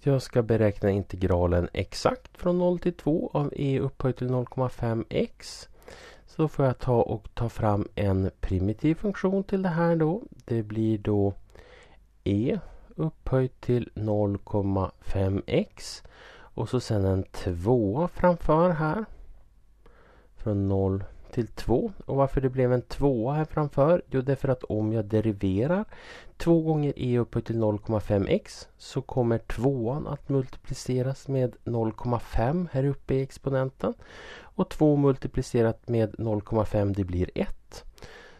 Jag ska beräkna integralen exakt från 0 till 2 av e upphöjt till 0,5x. Så får jag ta och ta fram en primitiv funktion till det här då. Det blir då e upphöjt till 0,5x och så sen en 2 framför här. Från 0 till 2. Och varför det blev en 2 här framför? Jo, därför att om jag deriverar 2 gånger e upphöjt till 0,5x så kommer 2 att multipliceras med 0,5 här uppe i exponenten. Och 2 multiplicerat med 0,5 det blir 1.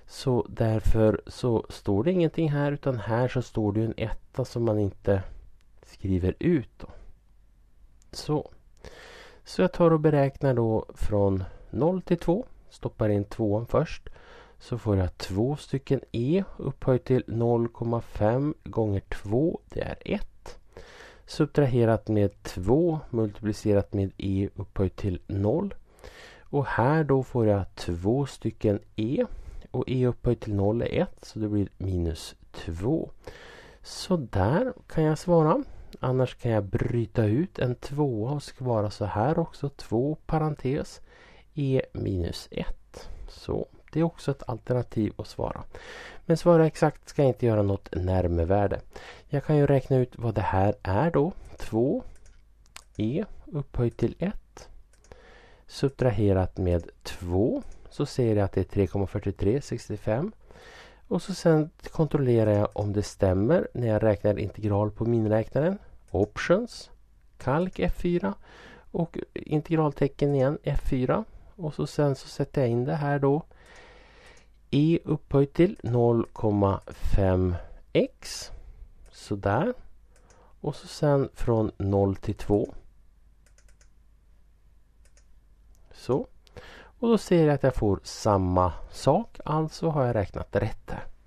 Så därför så står det ingenting här utan här så står det en etta som man inte skriver ut. Då. Så. Så jag tar och beräknar då från 0 till 2 Stoppar in tvåan först. Så får jag två stycken E upphöjt till 0,5 gånger 2. Det är 1. Subtraherat med 2 multiplicerat med E upphöjt till 0. Och här då får jag två stycken E. Och E upphöjt till 0 är 1 så det blir minus 2. Så där kan jag svara. Annars kan jag bryta ut en tvåa och svara så här också. Två parentes e minus 1. Så det är också ett alternativ att svara. Men svara exakt ska jag inte göra något närmevärde. Jag kan ju räkna ut vad det här är då. 2 e upphöjt till 1 subtraherat med 2 så ser jag att det är 3,4365 och så sen kontrollerar jag om det stämmer när jag räknar integral på miniräknaren. Options, kalk F4 och integraltecken igen F4 och så sen så sätter jag in det här då e upphöjt till 0,5x sådär och så sen från 0 till 2 så och då ser jag att jag får samma sak alltså har jag räknat rätt här